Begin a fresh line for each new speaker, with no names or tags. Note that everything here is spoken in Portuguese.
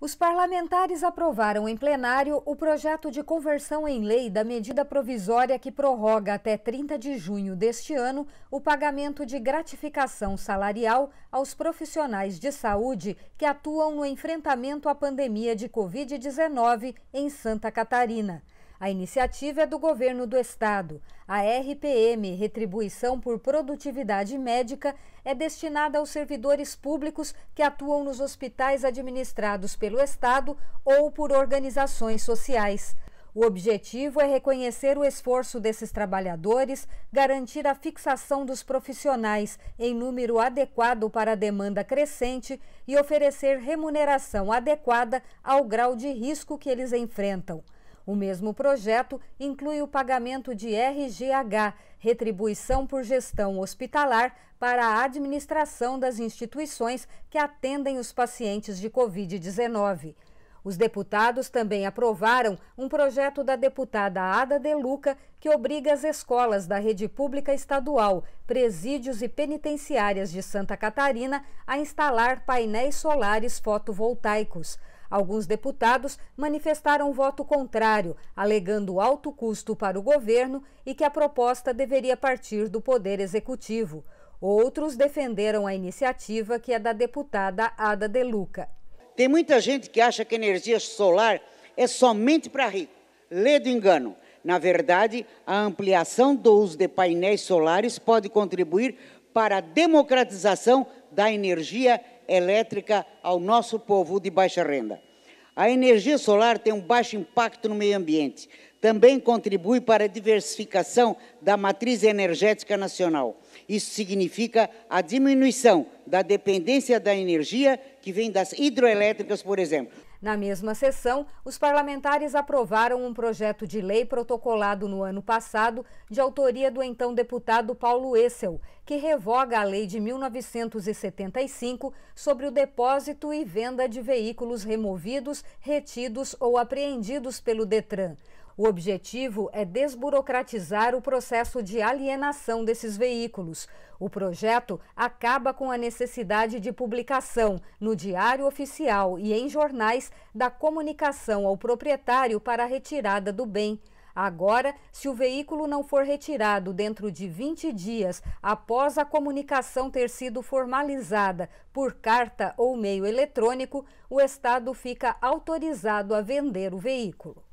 Os parlamentares aprovaram em plenário o projeto de conversão em lei da medida provisória que prorroga até 30 de junho deste ano o pagamento de gratificação salarial aos profissionais de saúde que atuam no enfrentamento à pandemia de Covid-19 em Santa Catarina. A iniciativa é do governo do estado. A RPM, Retribuição por Produtividade Médica, é destinada aos servidores públicos que atuam nos hospitais administrados pelo estado ou por organizações sociais. O objetivo é reconhecer o esforço desses trabalhadores, garantir a fixação dos profissionais em número adequado para a demanda crescente e oferecer remuneração adequada ao grau de risco que eles enfrentam. O mesmo projeto inclui o pagamento de RGH, retribuição por gestão hospitalar, para a administração das instituições que atendem os pacientes de Covid-19. Os deputados também aprovaram um projeto da deputada Ada De Luca que obriga as escolas da rede pública estadual, presídios e penitenciárias de Santa Catarina a instalar painéis solares fotovoltaicos. Alguns deputados manifestaram voto contrário, alegando alto custo para o governo e que a proposta deveria partir do Poder Executivo. Outros defenderam a iniciativa, que é da deputada Ada Deluca. Tem muita
gente que acha que energia solar é somente para rico. Lê do engano. Na verdade, a ampliação do uso de painéis solares pode contribuir para a democratização da energia elétrica ao nosso povo de baixa renda. A energia solar tem um baixo impacto no meio ambiente. Também contribui para a diversificação da matriz energética nacional. Isso significa a diminuição da dependência da energia que vem das hidroelétricas, por exemplo.
Na mesma sessão, os parlamentares aprovaram um projeto de lei protocolado no ano passado, de autoria do então deputado Paulo Essel, que revoga a lei de 1975 sobre o depósito e venda de veículos removidos, retidos ou apreendidos pelo Detran. O objetivo é desburocratizar o processo de alienação desses veículos. O projeto acaba com a necessidade de publicação no Diário Oficial e em jornais da comunicação ao proprietário para a retirada do bem. Agora, se o veículo não for retirado dentro de 20 dias após a comunicação ter sido formalizada por carta ou meio eletrônico, o Estado fica autorizado a vender o veículo.